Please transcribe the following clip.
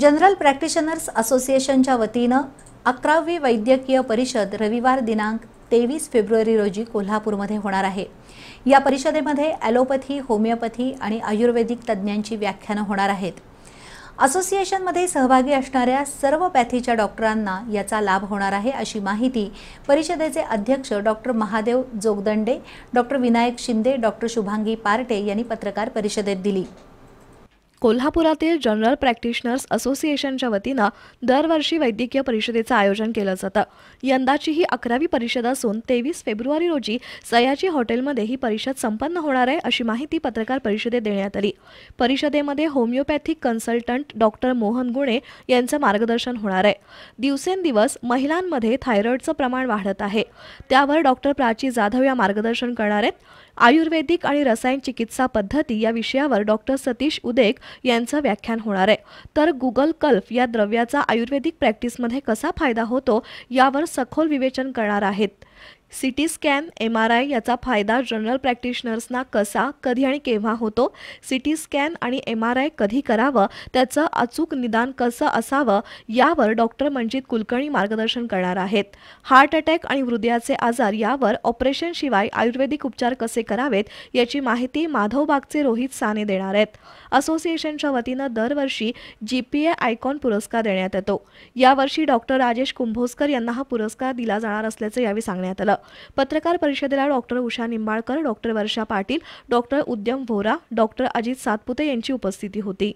general practitioners असोसिएशनच्या वतीनं अकरावी वैद्यकीय परिषद रविवार दिनांक तेवीस फेब्रुवारी रोजी कोल्हापूरमध्ये होणार आहे या परिषदेमध्ये ॲलोपॅथी होमिओपॅथी आणि आयुर्वेदिक तज्ज्ञांची व्याख्यानं होणार आहेत असोसिएशनमध्ये सहभागी असणाऱ्या सर्व पॅथीच्या डॉक्टरांना याचा लाभ होणार आहे अशी माहिती परिषदेचे अध्यक्ष doctor Mahadev Jogdande doctor Vinayak Shinde doctor Shubhangi Parte यांनी पत्रकार परिषदेत दिली कोल्हापुरातील जनरल प्रॅक्टिशनर्स असोसिएशनच्या वतीनं दरवर्षी वैद्यकीय परिषदेचं आयोजन केलं जातं यंदाची ही अकरावी परिषद असून तेवीस फेब्रुवारी रोजी सयाजी हॉटेलमध्ये ही परिषद संपन्न होणार आहे अशी माहिती पत्रकार परिषदेत देण्यात आली परिषदेमध्ये होमिओपॅथिक कन्सल्टंट डॉक्टर मोहन गुणे यांचं मार्गदर्शन होणार आहे दिवसेंदिवस महिलांमध्ये थायरॉइडचं प्रमाण वाढत आहे त्यावर डॉक्टर प्राची जाधव या मार्गदर्शन करणार आहेत आयुर्वेदिक आणि रसायन चिकित्सा पद्धती या विषयावर डॉक्टर सतीश उदेक यांचं व्याख्यान होणार आहे तर गुगल कल्फ या द्रव्याचा आयुर्वेदिक प्रॅक्टिसमध्ये कसा फायदा होतो यावर सखोल विवेचन करणार आहेत C scan M R I याचा फायदा जनरल प्रॅक्टिशनर्सना कसा कधी आणि केव्हा होतो सी स्कॅन आणि एम आर आय कधी करावं त्याचं अचूक निदान कसं असावं यावर डॉक्टर मंजित कुलकर्णी मार्गदर्शन करणार आहेत हार्ट अटॅक आणि हृदयाचे आजार यावर ऑपरेशनशिवाय आयुर्वेदिक उपचार कसे करावेत याची माहिती माधवबागचे रोहित साने देणार आहेत असोसिएशनच्या वतीनं दरवर्षी जी पी ए आयकॉन पुरस्कार देण्यात येतो यावर्षी डॉक्टर राजेश कुंभोसकर यांना हा पुरस्कार दिला जाणार असल्याचं यावेळी सांगण्यात आलं पत्रकार परिषदेला doctor Usha Nimbalkar doctor Varsha Patil doctor Udyam Vora doctor Ajit Satpute यांची उपस्थिती होती